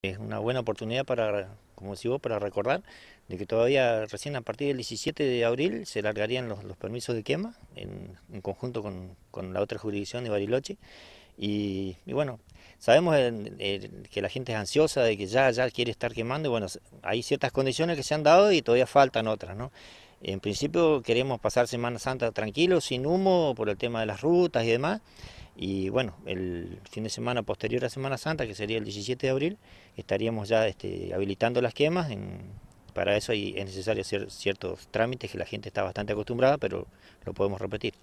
Es una buena oportunidad para, como decís vos, para recordar de que todavía recién a partir del 17 de abril se largarían los, permisos de quema en, conjunto con, la otra jurisdicción de Bariloche. Y, bueno, sabemos eh, eh, que la gente es ansiosa, de que ya, ya quiere estar quemando y bueno, hay ciertas condiciones que se han dado y todavía faltan otras, ¿no? En principio queremos pasar Semana Santa tranquilos, sin humo, por el tema de las rutas y demás y bueno, el fin de semana posterior a Semana Santa, que sería el 17 de abril, estaríamos ya este, habilitando las quemas. para eso es necesario hacer ciertos trámites que la gente está bastante acostumbrada, pero lo podemos repetir.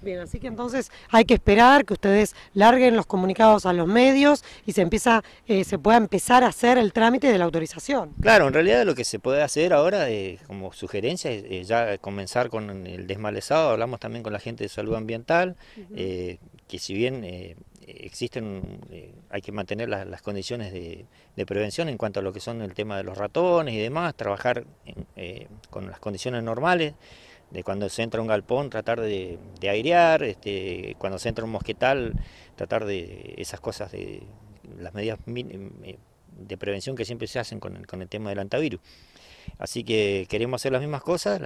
Bien, así que entonces hay que esperar que ustedes larguen los comunicados a los medios y se empieza, eh, se pueda empezar a hacer el trámite de la autorización. Claro, en realidad lo que se puede hacer ahora eh, como sugerencia es eh, ya comenzar con el desmalezado, hablamos también con la gente de salud ambiental, que si bien eh, existen, eh, hay que mantener las, condiciones de, prevención en cuanto a lo que son el tema de los ratones y demás, trabajar eh, con las condiciones normales, de cuando se entra un galpón tratar de, airear, este, cuando se entra un mosquetal tratar de esas cosas, de las medidas mínimas, de prevención que siempre se hacen con el, tema del antivirus. Así que queremos hacer las mismas cosas,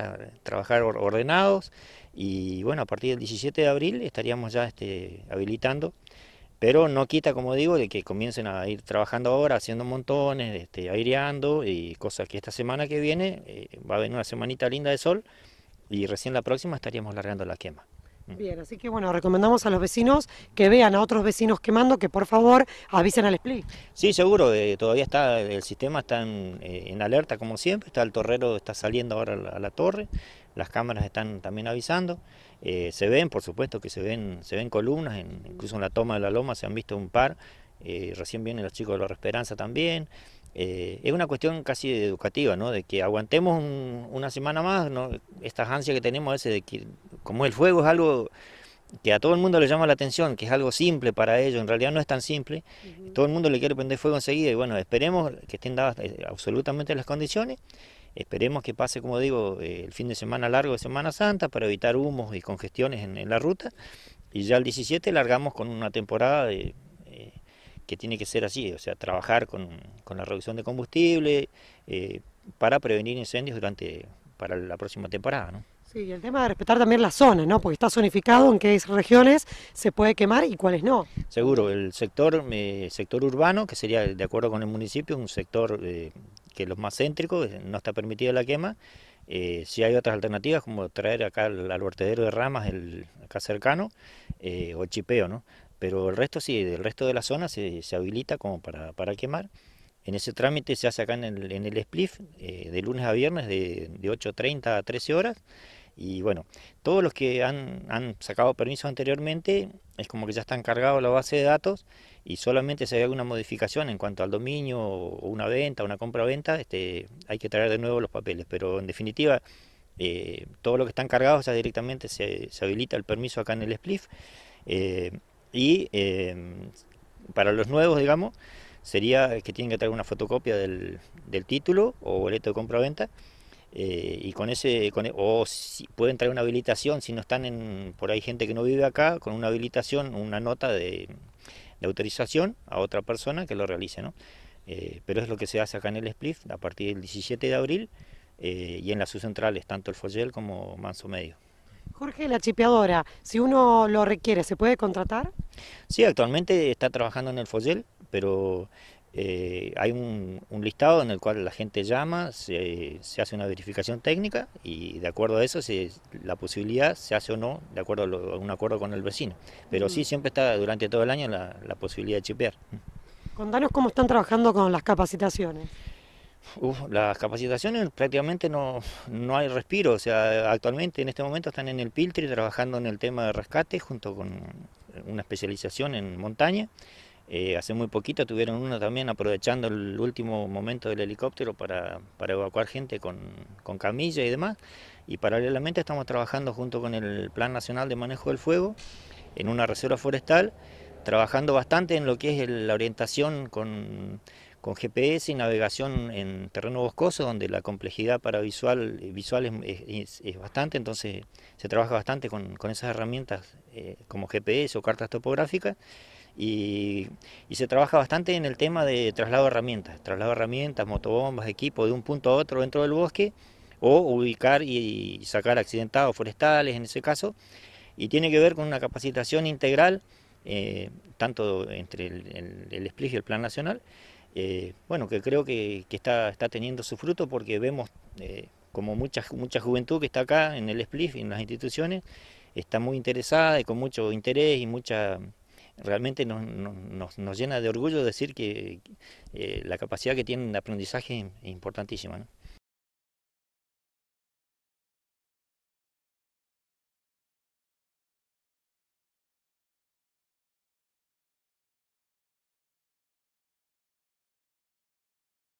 trabajar ordenados y bueno, a partir del 17 de abril estaríamos ya este, habilitando, pero no quita, como digo, de que comiencen a ir trabajando ahora, haciendo montones, este, aireando y cosas que esta semana que viene eh, va a venir una semanita linda de sol y recién la próxima estaríamos largando la quema. Mm. Bien, así que bueno, recomendamos a los vecinos que vean a otros vecinos quemando que por favor avisen al split. Sí, seguro, eh, todavía está, eh, el sistema está eh, en, alerta como siempre, está el torrero, está saliendo ahora a la, torre, las cámaras están también avisando, se ven, por supuesto que se ven, se ven columnas, incluso en la toma de la loma se han visto un par, recién vienen los chicos de la Esperanza también. es una cuestión casi educativa, ¿no? De que aguantemos una semana más, ¿no? Estas ansias que tenemos a veces de que como el fuego es algo que a todo el mundo le llama la atención, que es algo simple para ellos, en realidad no es tan simple, todo el mundo le quiere prender fuego enseguida y bueno, esperemos que estén dadas eh, absolutamente las condiciones, esperemos que pase, como digo, eh, el fin de semana largo de Semana Santa para evitar humos y congestiones en, la ruta y ya el 17 largamos con una temporada eh, que tiene que ser así, o sea, trabajar con, la reducción de combustible para prevenir incendios durante para la próxima temporada. ¿no? Sí, el tema de respetar también las zonas, ¿no? Porque está zonificado en qué regiones se puede quemar y cuáles no. Seguro, el sector, eh, sector urbano, que sería de acuerdo con el municipio, un sector eh, que es lo más céntrico, eh, no está permitida la quema. Eh, si hay otras alternativas, como traer acá al, al vertedero de ramas, acá cercano, o el chipeo, ¿no? Pero el resto sí, el resto de la zona se, habilita como para, quemar. En ese trámite se hace acá en el, en SPLIF, de lunes a viernes, de, de 8.30 a 13 horas. Y bueno, todos los que han, sacado permiso anteriormente es como que ya están cargados la base de datos y solamente si hay alguna modificación en cuanto al dominio o una venta, una compra-venta, este, hay que traer de nuevo los papeles. Pero en definitiva, eh, todo lo que están cargados ya directamente se, habilita el permiso acá en el SPLIF. Eh, y em, para los nuevos, digamos, sería que tienen que traer una fotocopia del, del título o boleto de compra-venta. Eh, y con ese, con, e, o si, pueden traer una habilitación, si no están en, por ahí gente que no vive acá, con una habilitación, una nota de, autorización a otra persona que lo realice, ¿no? Eh, pero es lo que se hace acá en el split a partir del 17 de abril eh, y en las subcentrales, tanto el Follel como Manso Medio. Jorge, la chipeadora, si uno lo requiere, ¿se puede contratar? Sí, actualmente está trabajando en el Follel, pero eh, hay un, listado en el cual la gente llama, se, hace una verificación técnica y de acuerdo a eso la posibilidad se hace o no de acuerdo a, un acuerdo con el vecino. Pero sí, mm. siempre está durante todo el año la, posibilidad de chipear. Contanos cómo están trabajando con las capacitaciones. las capacitaciones prácticamente no, no hay respiro, o sea, actualmente en este momento están en el Piltri trabajando en el tema de rescate junto con una especialización en montaña eh, hace muy poquito tuvieron uno también aprovechando el último momento del helicóptero para, evacuar gente con, con camilla y demás. Y paralelamente estamos trabajando junto con el Plan Nacional de Manejo del Fuego en una reserva forestal, trabajando bastante en lo que es la orientación con, GPS y navegación en terreno boscoso, donde la complejidad para visual, visual es, bastante, entonces se trabaja bastante con, esas herramientas eh, como GPS o cartas topográficas. Y, se trabaja bastante en el tema de traslado de herramientas, traslado de herramientas, motobombas, equipos de un punto a otro dentro del bosque o ubicar y sacar accidentados forestales en ese caso. Y tiene que ver con una capacitación integral, eh, tanto entre el, el, y el Plan Nacional, eh, bueno, que creo que, está, teniendo su fruto porque vemos eh, como mucha, mucha juventud que está acá en el SPLIF y en las instituciones, está muy interesada y con mucho interés y mucha realmente nos, nos, nos, llena de orgullo decir que eh, la capacidad que tienen de aprendizaje es importantísima.